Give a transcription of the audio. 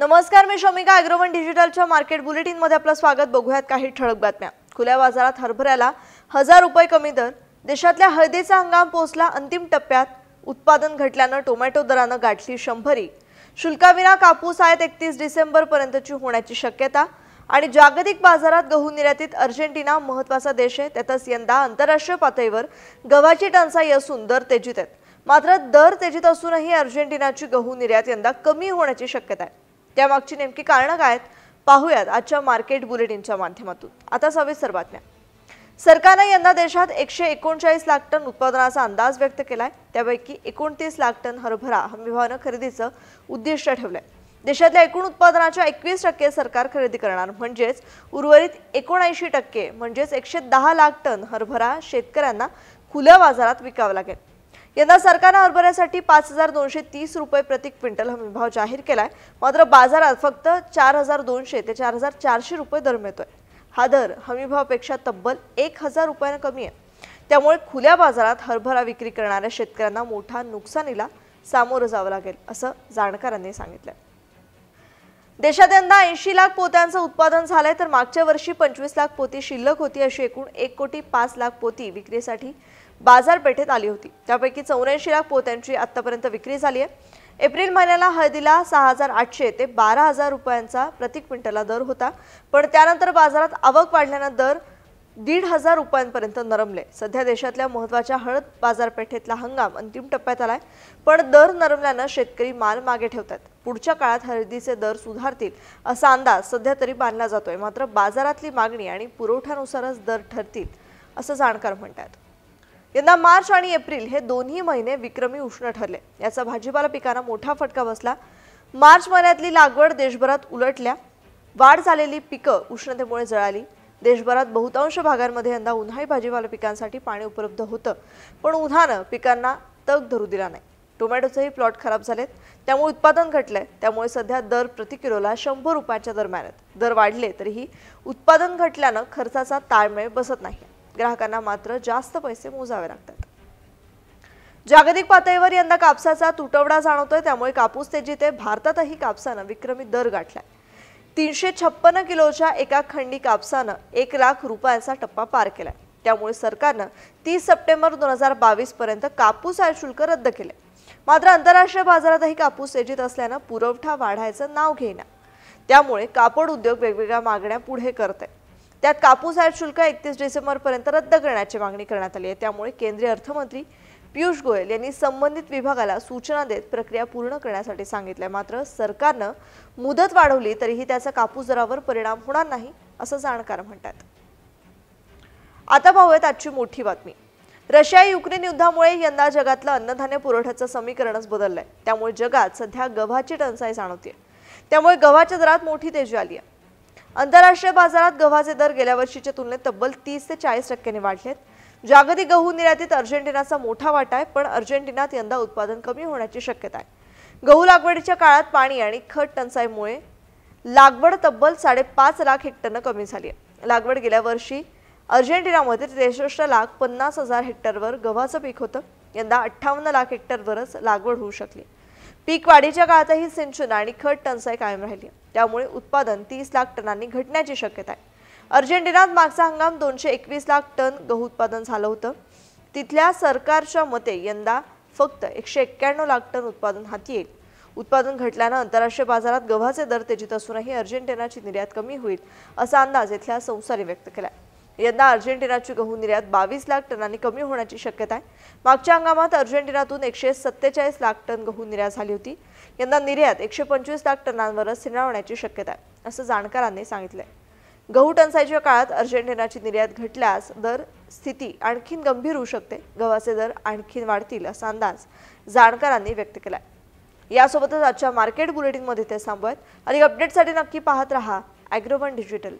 नमस्कार मी शमिका अॅग्रोवन डिजिटलच्या मार्केट बुलेटिनमध्ये आपलं स्वागत बघूयात काही ठळक बातम्या खुल्या बाजारात हरभऱ्याला हजार रुपये कमी दर देशातल्या हळदीचा हंगाम पोहोचला अंतिम टप्प्यात उत्पादन घटल्यानं टोमॅटो दरानं गाठली शंभरी शुल्काविना कापूस आयात एकतीस डिसेंबरपर्यंतची होण्याची शक्यता आणि जागतिक बाजारात गहू निर्यातीत अर्जेंटिना महत्वाचा देश आहे त्यातच यंदा आंतरराष्ट्रीय पातळीवर गव्हाची टंचाई असून दर तेजीत आहेत मात्र दर तेजीत असूनही अर्जेंटिनाची गहू निर्यात यंदा कमी होण्याची शक्यता आहे त्यामागची नेमकी कारणं काय आहेत पाहूयात आजच्या मार्केट बुलेटिनच्या माध्यमातून आता सविस्तर बातम्या सरकारनं यंदा देशात एकशे एकोणचाळीस लाख टन उत्पादनाचा अंदाज व्यक्त केलाय त्यापैकी एकोणतीस लाख टन हरभरा हमीभावानं खरेदीचं उद्दिष्ट ठेवलंय देशातल्या एकूण उत्पादनाच्या एकवीस टक्के सरकार खरेदी करणार म्हणजेच उर्वरित एकोणऐंशी टक्के म्हणजेच एकशे दहा लाख टन हरभरा शेतकऱ्यांना खुल्या बाजारात विकावं लागेल यंदा सरकारनं हरभऱ्यासाठी पाच हजार दोनशे तीस रुपये प्रति क्विंटल हमीभाव जाहीर केलाय मात्र बाजारात फक्त चार हजार दोनशे ते चार हजार चारशे रुपये दर मिळतोय हा दर हमीभावापेक्षा तब्बल एक हजार रुपयानं कमी आहे त्यामुळे खुल्या बाजारात हरभरा विक्री करणाऱ्या शेतकऱ्यांना मोठा नुकसानीला सामोरं जावं लागेल असं जाणकारांनी सांगितलं देशात यंदा ऐंशी लाख पोत्यांचं उत्पादन झालंय तर मागच्या वर्षी पंचवीस लाख पोती शिल्लक होती अशी एकूण एक कोटी पाच लाख पोती विक्रीसाठी बाजारपेठेत आली होती त्यापैकी चौऱ्याऐंशी लाख पोत्यांची आतापर्यंत विक्री झाली आहे एप्रिल महिन्याला हळदीला सहा हजार आठशे ते बारा हजार रुपयांचा प्रति क्विंटला दर होता पण त्यानंतर बाजारात आवक वाढल्यानं दर दीड हजार रुपयांपर्यंत नरमले सध्या देशातल्या महत्वाच्या हळद बाजारपेठेतला हंगाम अंतिम टप्प्यात आलाय पण दर नरमल्यानं शेतकरी माल मागे ठेवतात पुढच्या काळात हळदीचे दर सुधारतील असा अंदाज सध्या तरी बांधला जातोय मात्र बाजारातली मागणी आणि पुरवठ्यानुसारच दर ठरतील असं जाणकार म्हणतात यंदा मार्च आणि एप्रिल हे दोन्ही महिने विक्रमी उष्ण ठरले याचा भाजीपाला पिकांना मोठा फटका बसला मार्च महिन्यातली लागवड देशभरात उलटल्या वाढ झालेली पिकं उष्णतेमुळे जळाली देशभरात बहुतांश भागांमध्ये यंदा उन्हाळी भाजीपाला पिकांसाठी पाणी उपलब्ध होतं पण उन्हानं पिकांना तग धरू दिला नाही टोमॅटोचेही प्लॉट खराब झालेत त्यामुळे उत्पादन घटलंय त्यामुळे सध्या दर प्रति किलोला शंभर रुपयाच्या दरम्यान दर वाढले तरीही उत्पादन घटल्यानं खर्चाचा ताळमेळ बसत नाही ग्राहकांना मात्र जास्त पैसे मोजावे लागतात जागतिक पातळीवर यंदा कापसाचा तुटवडा जाणवतोय त्यामुळे कापूस तेजीत जिथे भारतातही कापसानं विक्रमी दर गाठलाय तीनशे छप्पन किलोच्या एका खंडी कापसानं एक लाख रुपयांचा टप्पा पार केलाय त्यामुळे सरकारनं तीस सप्टेंबर दोन हजार बावीस पर्यंत कापूस आय शुल्क रद्द केले मात्र आंतरराष्ट्रीय बाजारातही कापूस तेजीत असल्यानं पुरवठा वाढायचं नाव घेईना त्यामुळे कापड उद्योग वेगवेगळ्या मागण्या पुढे करत आहे त्यात कापूस आयात शुल्क एकतीस डिसेंबरपर्यंत रद्द करण्याची मागणी करण्यात आली आहे त्यामुळे केंद्रीय अर्थमंत्री पियुष गोयल यांनी संबंधित विभागाला सूचना देत प्रक्रिया पूर्ण करण्यासाठी सांगितलं मात्र सरकारनं मुदत वाढवली तरीही त्याचा कापूस दरावर परिणाम होणार नाही असं जाणकार म्हणतात आता पाहूयात आजची मोठी बातमी रशिया युक्रेन युद्धामुळे यंदा जगातलं अन्नधान्य पुरवठ्याचं समीकरणच बदललंय त्यामुळे जगात सध्या गव्हाची टंचाई जाणवते त्यामुळे गव्हाच्या दरात मोठी तेजी आली आहे आंतरराष्ट्रीय बाजारात गव्हाचे दर गेल्या वर्षीच्या तुलनेत तब्बल तीस ते चाळीस टक्क्यांनी वाढलेत जागतिक गहू निर्यातीत अर्जेंटिनाचा मोठा वाटा आहे पण अर्जेंटिनात यंदा उत्पादन कमी होण्याची शक्यता आहे गहू लागवडीच्या काळात पाणी आणि खत टंचाईमुळे लागवड तब्बल साडेपाच लाख हेक्टरनं कमी झाली आहे लागवड गेल्या वर्षी अर्जेंटिनामध्ये त्रेसष्ट लाख पन्नास हजार हेक्टरवर गव्हाचं पीक होतं यंदा अठ्ठावन्न लाख हेक्टरवरच लागवड होऊ शकली पीक वाढीच्या काळातही सिंचन आणि खत टंचाई कायम राहिली त्यामुळे उत्पादन तीस लाख टनांनी घटण्याची शक्यता आहे अर्जेंटिनात मागचा हंगाम दोनशे एकवीस लाख टन गहू उत्पादन झालं होतं तिथल्या सरकारच्या मते यंदा फक्त एकशे एक्क्याण्णव लाख टन उत्पादन हाती येईल उत्पादन घटल्यानं आंतरराष्ट्रीय बाजारात गव्हाचे दर तेजीत असूनही अर्जेंटिनाची निर्यात कमी होईल असा अंदाज इथल्या संस्थाने व्यक्त केला यंदा अर्जेंटिनाची गहू निर्यात बावीस लाख टनांनी कमी होण्याची शक्यता आहे मागच्या हंगामात अर्जेंटिनातून एकशे सत्तेचाळीस लाख टन गहू निर्यात झाली होती यंदा निर्यात एकशे पंचवीस लाख टनांवरच सिनावण्याची शक्यता आहे असं जाणकारांनी सांगितलंय गहू टंचाईच्या काळात अर्जेंटिनाची निर्यात घटल्यास दर स्थिती आणखीन गंभीर होऊ शकते गव्हाचे दर आणखीन वाढतील असा अंदाज जाणकारांनी व्यक्त केला यासोबतच आजच्या मार्केट बुलेटिनमध्ये ते थांबवत अधिक अपडेटसाठी नक्की पाहत रहा ॲग्रोवन डिजिटल